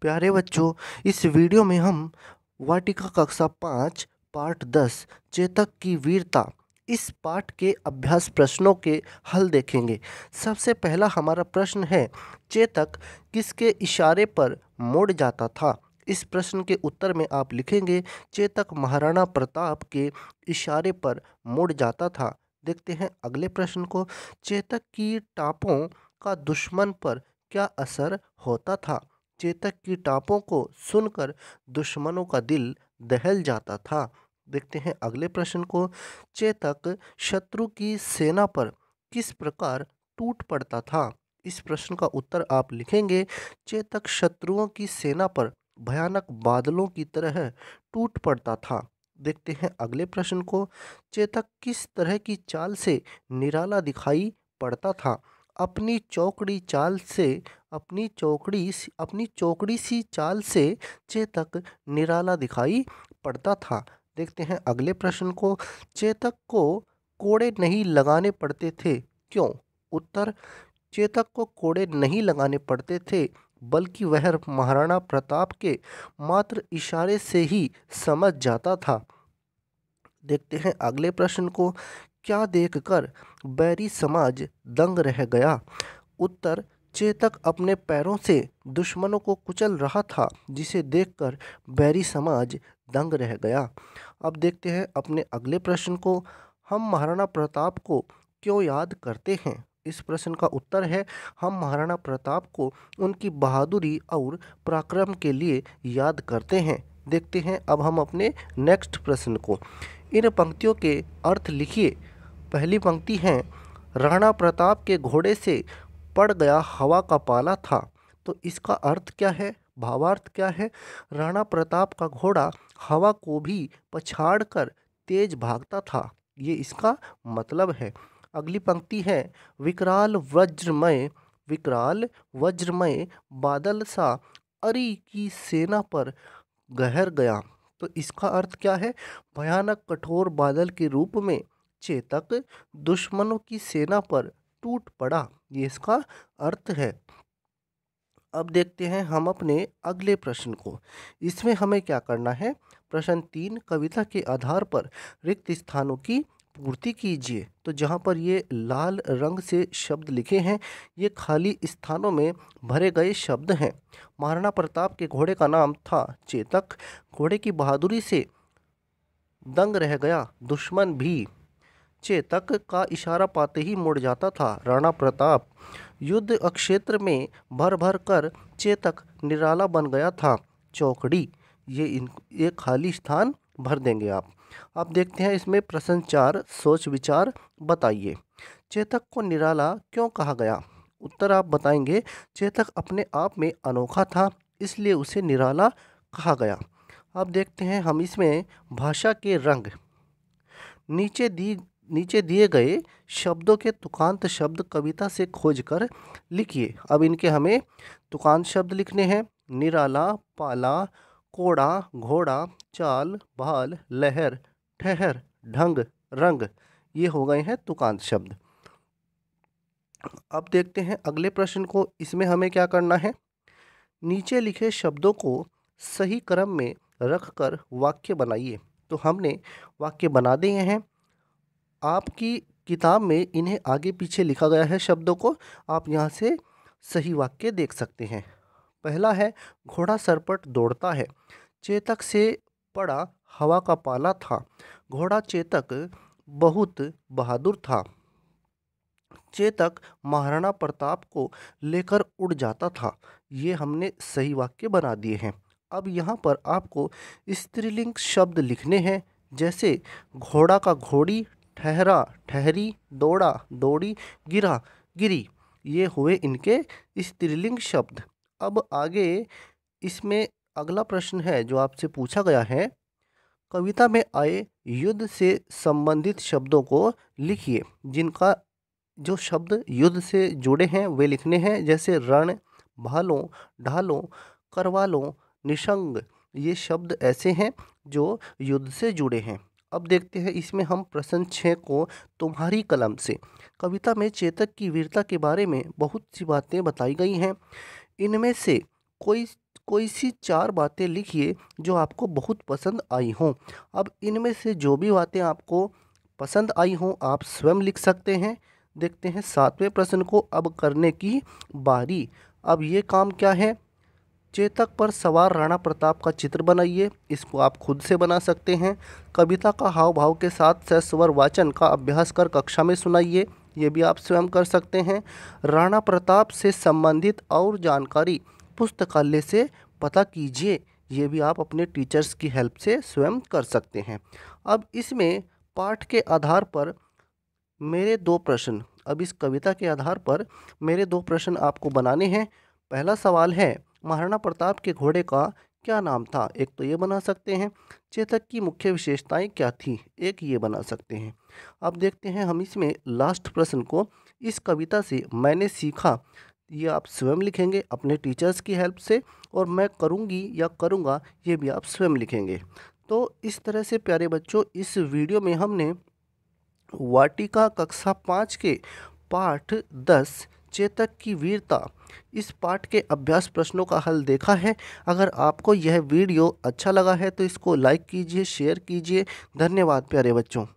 प्यारे बच्चों इस वीडियो में हम वाटिका कक्षा पाँच पार्ट दस चेतक की वीरता इस पाठ के अभ्यास प्रश्नों के हल देखेंगे सबसे पहला हमारा प्रश्न है चेतक किसके इशारे पर मोड़ जाता था इस प्रश्न के उत्तर में आप लिखेंगे चेतक महाराणा प्रताप के इशारे पर मुड़ जाता था देखते हैं अगले प्रश्न को चेतक की टापों का दुश्मन पर क्या असर होता था चेतक की टापों को सुनकर दुश्मनों का दिल दहल जाता था देखते हैं अगले प्रश्न को चेतक शत्रु की सेना पर किस प्रकार टूट पड़ता था इस प्रश्न का उत्तर आप लिखेंगे चेतक शत्रुओं की सेना पर भयानक बादलों की तरह टूट पड़ता था देखते हैं अगले प्रश्न को चेतक किस तरह की चाल से निराला दिखाई पड़ता था अपनी चौकड़ी चाल से अपनी चौकड़ी अपनी चौकड़ी सी चाल से चेतक निराला दिखाई पड़ता था देखते हैं अगले प्रश्न को चेतक को कोड़े नहीं लगाने पड़ते थे क्यों उत्तर चेतक को कोड़े नहीं लगाने पड़ते थे बल्कि वह महाराणा प्रताप के मात्र इशारे से ही समझ जाता था देखते हैं अगले प्रश्न को क्या देखकर बैरी समाज दंग रह गया उत्तर चेतक अपने पैरों से दुश्मनों को कुचल रहा था जिसे देखकर बैरी समाज दंग रह गया अब देखते हैं अपने अगले प्रश्न को हम महाराणा प्रताप को क्यों याद करते हैं इस प्रश्न का उत्तर है हम महाराणा प्रताप को उनकी बहादुरी और पराक्रम के लिए याद करते हैं देखते हैं अब हम अपने नेक्स्ट प्रश्न को इन पंक्तियों के अर्थ लिखिए पहली पंक्ति है राणा प्रताप के घोड़े से पड़ गया हवा का पाला था तो इसका अर्थ क्या है भावार्थ क्या है राणा प्रताप का घोड़ा हवा को भी पछाड़ कर तेज भागता था ये इसका मतलब है अगली पंक्ति है विकराल वज्रमय विकराल वज्रमय बादल सा अरी की सेना पर गहर गया तो इसका अर्थ क्या है भयानक कठोर बादल के रूप में चेतक दुश्मनों की सेना पर टूट पड़ा ये इसका अर्थ है अब देखते हैं हम अपने अगले प्रश्न को इसमें हमें क्या करना है प्रश्न तीन कविता के आधार पर रिक्त स्थानों की पूर्ति कीजिए तो जहाँ पर ये लाल रंग से शब्द लिखे हैं ये खाली स्थानों में भरे गए शब्द हैं महाराणा प्रताप के घोड़े का नाम था चेतक घोड़े की बहादुरी से दंग रह गया दुश्मन भी चेतक का इशारा पाते ही मुड़ जाता था राणा प्रताप युद्ध अक्षेत्र में भर भर कर चेतक निराला बन गया था चौकड़ी ये इन ये खाली स्थान भर देंगे आप अब देखते हैं इसमें चार सोच विचार बताइए चेतक को निराला क्यों कहा गया उत्तर आप बताएंगे चेतक अपने आप में अनोखा था इसलिए उसे निराला कहा गया अब देखते हैं हम इसमें भाषा के रंग नीचे दी नीचे दिए गए शब्दों के तुकांत शब्द कविता से खोज कर लिखिए अब इनके हमें तुकांत शब्द लिखने हैं निराला पाला कोड़ा घोड़ा चाल भाल लहर ठहर ढंग रंग ये हो गए हैं तुकांत शब्द अब देखते हैं अगले प्रश्न को इसमें हमें क्या करना है नीचे लिखे शब्दों को सही क्रम में रख कर वाक्य बनाइए तो हमने वाक्य बना दिए हैं आपकी किताब में इन्हें आगे पीछे लिखा गया है शब्दों को आप यहाँ से सही वाक्य देख सकते हैं पहला है घोड़ा सरपट दौड़ता है चेतक से पड़ा हवा का पाला था घोड़ा चेतक बहुत बहादुर था चेतक महाराणा प्रताप को लेकर उड़ जाता था ये हमने सही वाक्य बना दिए हैं अब यहाँ पर आपको स्त्रीलिंग शब्द लिखने हैं जैसे घोड़ा का घोड़ी ठहरा ठहरी दौड़ा दौड़ी गिरा गिरी ये हुए इनके स्त्रीलिंग शब्द अब आगे इसमें अगला प्रश्न है जो आपसे पूछा गया है कविता में आए युद्ध से संबंधित शब्दों को लिखिए जिनका जो शब्द युद्ध से जुड़े हैं वे लिखने हैं जैसे रण भालों ढालों करवालों निशंग ये शब्द ऐसे हैं जो युद्ध से जुड़े हैं अब देखते हैं इसमें हम प्रश्न छः को तुम्हारी कलम से कविता में चेतक की वीरता के बारे में बहुत सी बातें बताई गई हैं इनमें से कोई कोई सी चार बातें लिखिए जो आपको बहुत पसंद आई हों अब इनमें से जो भी बातें आपको पसंद आई हों आप स्वयं लिख सकते हैं देखते हैं सातवें प्रश्न को अब करने की बारी अब ये काम क्या है चेतक पर सवार राणा प्रताप का चित्र बनाइए इसको आप खुद से बना सकते हैं कविता का हाव भाव के साथ सस्वर वाचन का अभ्यास कर कक्षा में सुनाइए ये भी आप स्वयं कर सकते हैं राणा प्रताप से संबंधित और जानकारी पुस्तकालय से पता कीजिए ये भी आप अपने टीचर्स की हेल्प से स्वयं कर सकते हैं अब इसमें पाठ के आधार पर मेरे दो प्रश्न अब इस कविता के आधार पर मेरे दो प्रश्न आपको बनाने हैं पहला सवाल है महाराणा प्रताप के घोड़े का क्या नाम था एक तो ये बना सकते हैं चेतक की मुख्य विशेषताएं क्या थी एक ये बना सकते हैं अब देखते हैं हम इसमें लास्ट प्रश्न को इस कविता से मैंने सीखा ये आप स्वयं लिखेंगे अपने टीचर्स की हेल्प से और मैं करूँगी या करूँगा ये भी आप स्वयं लिखेंगे तो इस तरह से प्यारे बच्चों इस वीडियो में हमने वाटिका कक्षा पाँच के पाठ दस चेतक की वीरता इस पाठ के अभ्यास प्रश्नों का हल देखा है अगर आपको यह वीडियो अच्छा लगा है तो इसको लाइक कीजिए शेयर कीजिए धन्यवाद प्यारे बच्चों